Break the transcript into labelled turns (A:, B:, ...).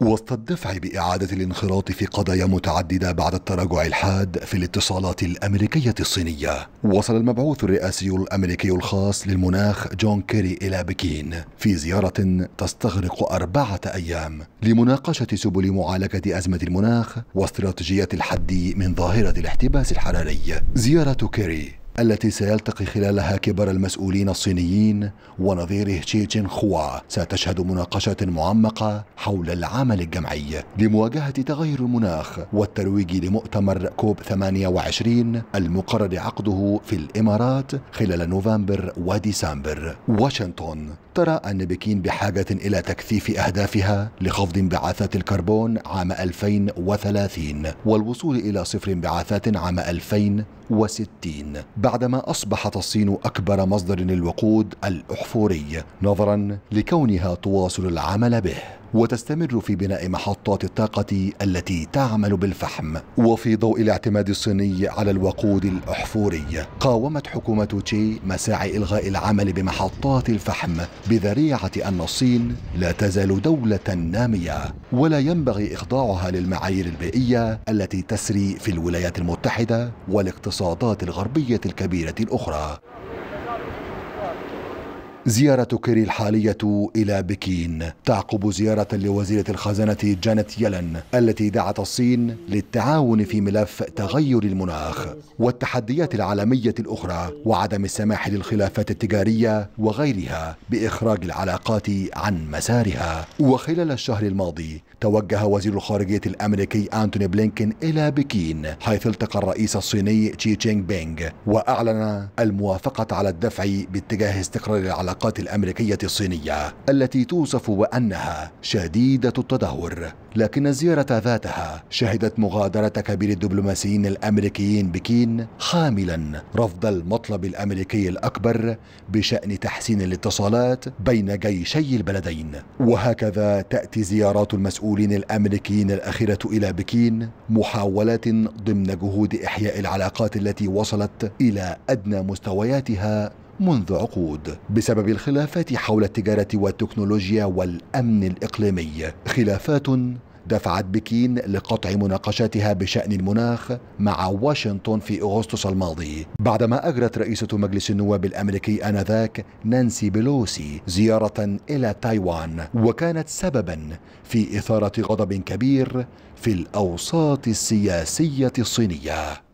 A: وسط الدفع بإعادة الانخراط في قضايا متعددة بعد التراجع الحاد في الاتصالات الأمريكية الصينية وصل المبعوث الرئاسي الأمريكي الخاص للمناخ جون كيري إلى بكين في زيارة تستغرق أربعة أيام لمناقشة سبل معالجة أزمة المناخ واستراتيجية الحد من ظاهرة الاحتباس الحراري زيارة كيري التي سيلتقي خلالها كبار المسؤولين الصينيين ونظيره شي جين خوا ستشهد مناقشة معمقة حول العمل الجمعي لمواجهة تغير المناخ والترويج لمؤتمر كوب 28 المقرر عقده في الإمارات خلال نوفمبر وديسمبر واشنطن ترى أن بكين بحاجة إلى تكثيف أهدافها لخفض انبعاثات الكربون عام 2030 والوصول إلى صفر انبعاثات عام 2060 بعدما أصبحت الصين أكبر مصدر للوقود الأحفوري نظرا لكونها تواصل العمل به وتستمر في بناء محطات الطاقة التي تعمل بالفحم وفي ضوء الاعتماد الصيني على الوقود الأحفوري قاومت حكومة تشي مساعي إلغاء العمل بمحطات الفحم بذريعة أن الصين لا تزال دولة نامية ولا ينبغي إخضاعها للمعايير البيئية التي تسري في الولايات المتحدة والاقتصادات الغربية الكبيرة الأخرى زيارة كيري الحالية إلى بكين تعقب زيارة لوزيرة الخزانة جانيت يلن التي دعت الصين للتعاون في ملف تغير المناخ والتحديات العالمية الأخرى وعدم السماح للخلافات التجارية وغيرها بإخراج العلاقات عن مسارها وخلال الشهر الماضي توجه وزير الخارجية الأمريكي أنتوني بلينكين إلى بكين حيث التقى الرئيس الصيني تشي تشينغ بينغ وأعلن الموافقة على الدفع باتجاه استقرار العلاقات العلاقات الامريكيه الصينيه التي توصف بانها شديده التدهور لكن الزياره ذاتها شهدت مغادره كبير الدبلوماسيين الامريكيين بكين حاملا رفض المطلب الامريكي الاكبر بشان تحسين الاتصالات بين جيشي البلدين وهكذا تاتي زيارات المسؤولين الامريكيين الاخيره الى بكين محاولات ضمن جهود احياء العلاقات التي وصلت الى ادنى مستوياتها منذ عقود بسبب الخلافات حول التجارة والتكنولوجيا والأمن الإقليمي خلافات دفعت بكين لقطع مناقشاتها بشأن المناخ مع واشنطن في أغسطس الماضي بعدما أجرت رئيسة مجلس النواب الأمريكي آنذاك نانسي بيلوسي زيارة إلى تايوان وكانت سببا في إثارة غضب كبير في الأوساط السياسية الصينية